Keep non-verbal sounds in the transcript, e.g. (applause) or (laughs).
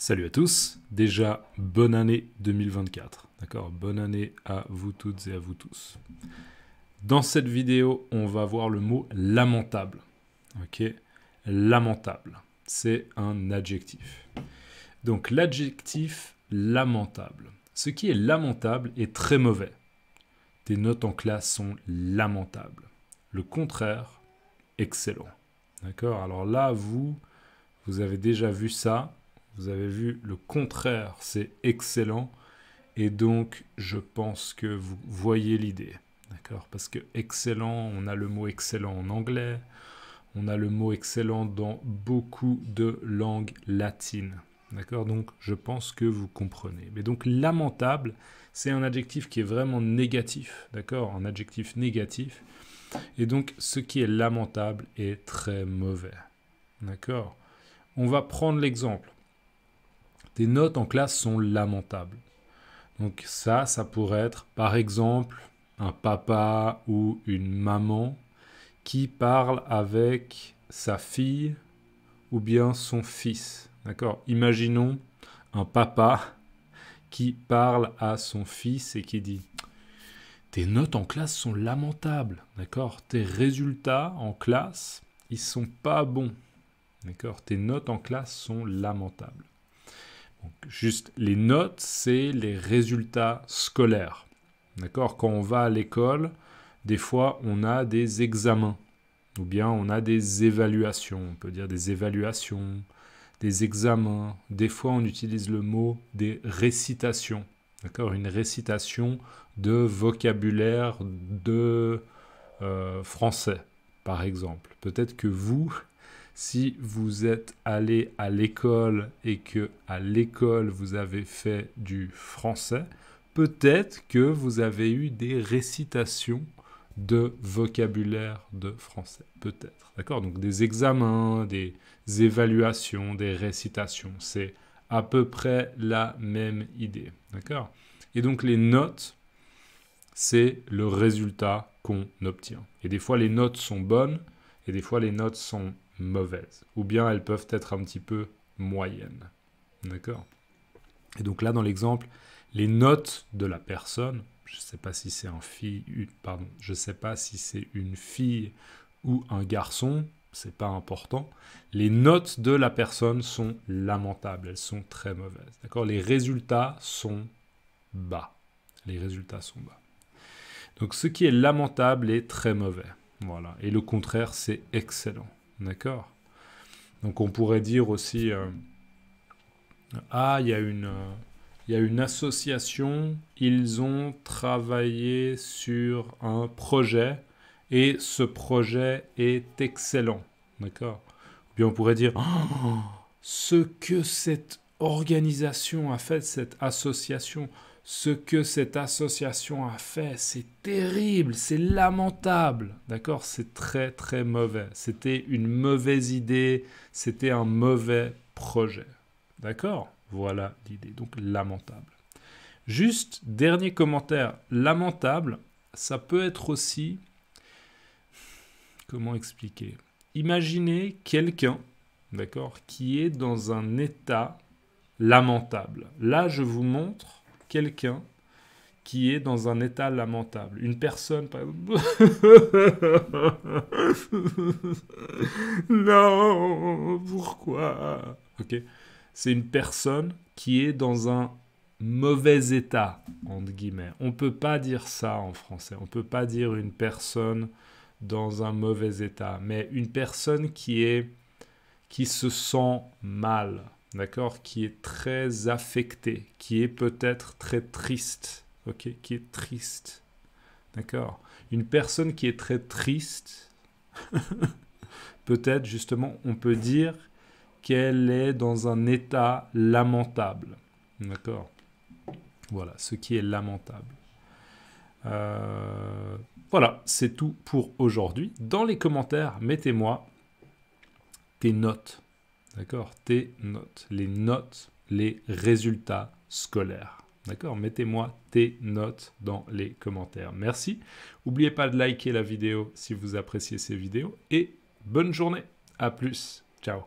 Salut à tous, déjà bonne année 2024, d'accord Bonne année à vous toutes et à vous tous. Dans cette vidéo, on va voir le mot lamentable, ok Lamentable, c'est un adjectif. Donc l'adjectif lamentable, ce qui est lamentable est très mauvais. Tes notes en classe sont lamentables. Le contraire, excellent. D'accord Alors là, vous, vous avez déjà vu ça vous avez vu, le contraire, c'est excellent. Et donc, je pense que vous voyez l'idée. D'accord Parce que excellent, on a le mot excellent en anglais. On a le mot excellent dans beaucoup de langues latines. D'accord Donc, je pense que vous comprenez. Mais donc, lamentable, c'est un adjectif qui est vraiment négatif. D'accord Un adjectif négatif. Et donc, ce qui est lamentable est très mauvais. D'accord On va prendre l'exemple tes notes en classe sont lamentables. Donc ça, ça pourrait être par exemple un papa ou une maman qui parle avec sa fille ou bien son fils. D'accord Imaginons un papa qui parle à son fils et qui dit Tes notes en classe sont lamentables. D'accord Tes résultats en classe, ils sont pas bons. D'accord Tes notes en classe sont lamentables juste les notes, c'est les résultats scolaires. D'accord Quand on va à l'école, des fois, on a des examens ou bien on a des évaluations. On peut dire des évaluations, des examens. Des fois, on utilise le mot des récitations. D'accord Une récitation de vocabulaire de euh, français, par exemple. Peut-être que vous, si vous êtes allé à l'école et que à l'école vous avez fait du français, peut-être que vous avez eu des récitations de vocabulaire de français, peut-être. D'accord Donc des examens, des évaluations, des récitations, c'est à peu près la même idée. D'accord Et donc les notes, c'est le résultat qu'on obtient. Et des fois les notes sont bonnes, et des fois les notes sont mauvaises, ou bien elles peuvent être un petit peu moyennes. D'accord Et donc là, dans l'exemple, les notes de la personne, je ne sais pas si c'est un fille, une, pardon, je sais pas si c'est une fille ou un garçon, c'est pas important. Les notes de la personne sont lamentables, elles sont très mauvaises. D'accord Les résultats sont bas. Les résultats sont bas. Donc ce qui est lamentable est très mauvais. Voilà. Et le contraire, c'est excellent. D'accord Donc on pourrait dire aussi, euh, ah, il y, a une, y a une association, ils ont travaillé sur un projet et ce projet est excellent. D'accord Ou bien on pourrait dire, oh, ce que cette organisation a fait, cette association, ce que cette association a fait. C'est terrible, c'est lamentable. D'accord C'est très très mauvais. C'était une mauvaise idée, c'était un mauvais projet. D'accord Voilà l'idée. Donc lamentable. Juste dernier commentaire. Lamentable, ça peut être aussi... Comment expliquer Imaginez quelqu'un, d'accord, qui est dans un état lamentable. Là, je vous montre quelqu'un qui est dans un état lamentable. Une personne, (laughs) non, pourquoi C'est une personne qui est dans un mauvais état, entre guillemets. On ne peut pas dire ça en français. On ne peut pas dire une personne dans un mauvais état, mais une personne qui est qui se sent mal, d'accord, qui est très affecté, qui est peut-être très triste, ok, qui est triste, d'accord. Une personne qui est très triste, (laughs) peut-être justement, on peut dire qu'elle est dans un état lamentable, d'accord. Voilà, ce qui est lamentable. Euh, voilà, c'est tout pour aujourd'hui. Dans les commentaires, mettez-moi tes notes D'accord Tes notes, les notes, les résultats scolaires. D'accord Mettez-moi tes notes dans les commentaires. Merci. N'oubliez pas de liker la vidéo si vous appréciez ces vidéos et bonne journée. À plus. Ciao.